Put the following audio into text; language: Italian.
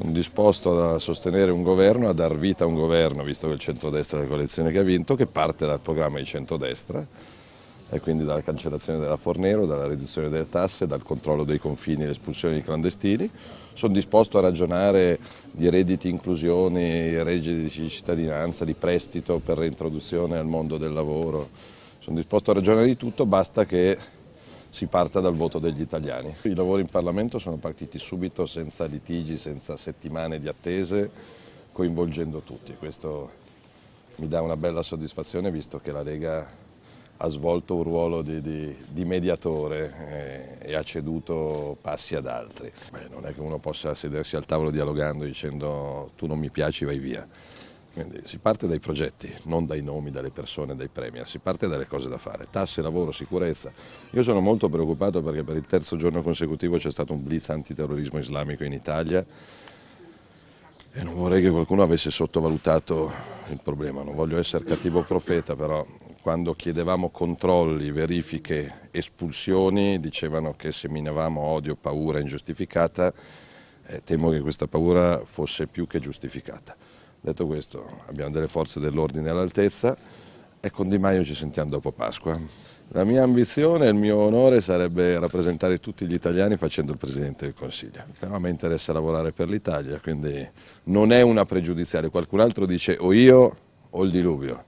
sono disposto a sostenere un governo, a dar vita a un governo, visto che il centrodestra è la coalizione che ha vinto, che parte dal programma di centrodestra e quindi dalla cancellazione della Fornero, dalla riduzione delle tasse, dal controllo dei confini e l'espulsione dei clandestini. Sono disposto a ragionare di redditi inclusione, redditi di cittadinanza, di prestito per reintroduzione al mondo del lavoro. Sono disposto a ragionare di tutto, basta che si parta dal voto degli italiani. I lavori in Parlamento sono partiti subito senza litigi, senza settimane di attese, coinvolgendo tutti. Questo mi dà una bella soddisfazione visto che la Lega ha svolto un ruolo di, di, di mediatore eh, e ha ceduto passi ad altri. Beh, non è che uno possa sedersi al tavolo dialogando dicendo tu non mi piaci vai via. Quindi si parte dai progetti, non dai nomi, dalle persone, dai premier, si parte dalle cose da fare, tasse, lavoro, sicurezza. Io sono molto preoccupato perché per il terzo giorno consecutivo c'è stato un blitz antiterrorismo islamico in Italia e non vorrei che qualcuno avesse sottovalutato il problema, non voglio essere cattivo profeta, però quando chiedevamo controlli, verifiche, espulsioni, dicevano che seminavamo odio, paura ingiustificata, eh, temo che questa paura fosse più che giustificata. Detto questo, abbiamo delle forze dell'ordine all'altezza e con Di Maio ci sentiamo dopo Pasqua. La mia ambizione e il mio onore sarebbe rappresentare tutti gli italiani facendo il Presidente del Consiglio, però a me interessa lavorare per l'Italia, quindi non è una pregiudiziale, qualcun altro dice o io o il diluvio.